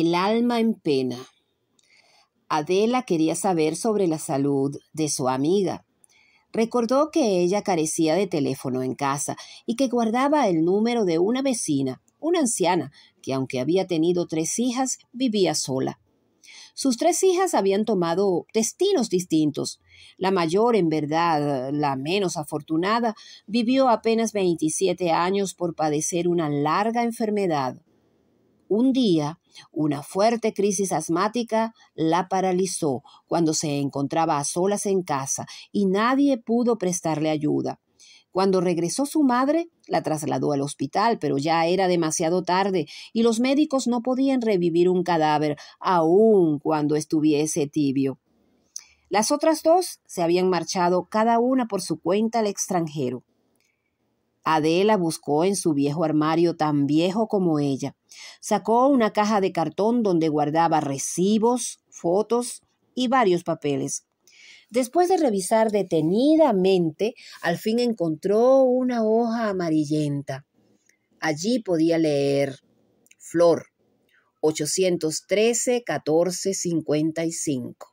El alma en pena. Adela quería saber sobre la salud de su amiga. Recordó que ella carecía de teléfono en casa y que guardaba el número de una vecina, una anciana, que aunque había tenido tres hijas, vivía sola. Sus tres hijas habían tomado destinos distintos. La mayor, en verdad, la menos afortunada, vivió apenas 27 años por padecer una larga enfermedad. Un día, una fuerte crisis asmática la paralizó cuando se encontraba a solas en casa y nadie pudo prestarle ayuda. Cuando regresó su madre, la trasladó al hospital, pero ya era demasiado tarde y los médicos no podían revivir un cadáver, aun cuando estuviese tibio. Las otras dos se habían marchado cada una por su cuenta al extranjero. Adela buscó en su viejo armario tan viejo como ella. Sacó una caja de cartón donde guardaba recibos, fotos y varios papeles. Después de revisar detenidamente, al fin encontró una hoja amarillenta. Allí podía leer Flor 813 14 55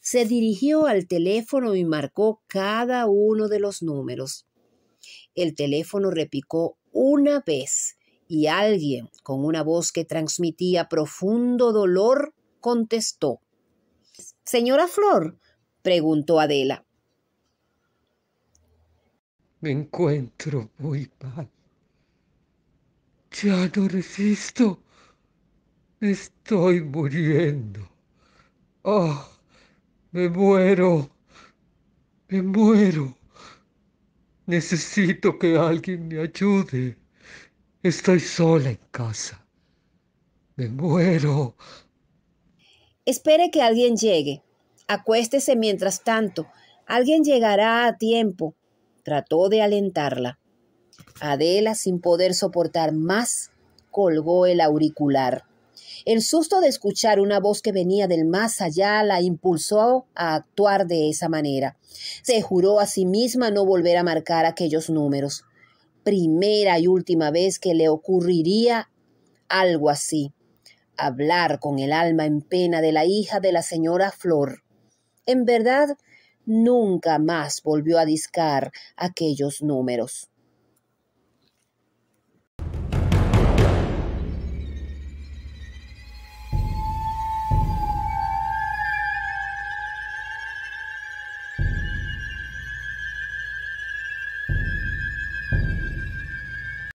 se dirigió al teléfono y marcó cada uno de los números. El teléfono repicó una vez y alguien, con una voz que transmitía profundo dolor, contestó. Señora Flor, preguntó Adela. Me encuentro muy mal. Ya no resisto. estoy muriendo. ¡Oh! Me muero. Me muero. Necesito que alguien me ayude. Estoy sola en casa. Me muero. Espere que alguien llegue. Acuéstese mientras tanto. Alguien llegará a tiempo. Trató de alentarla. Adela, sin poder soportar más, colgó el auricular. El susto de escuchar una voz que venía del más allá la impulsó a actuar de esa manera. Se juró a sí misma no volver a marcar aquellos números. Primera y última vez que le ocurriría algo así. Hablar con el alma en pena de la hija de la señora Flor. En verdad, nunca más volvió a discar aquellos números.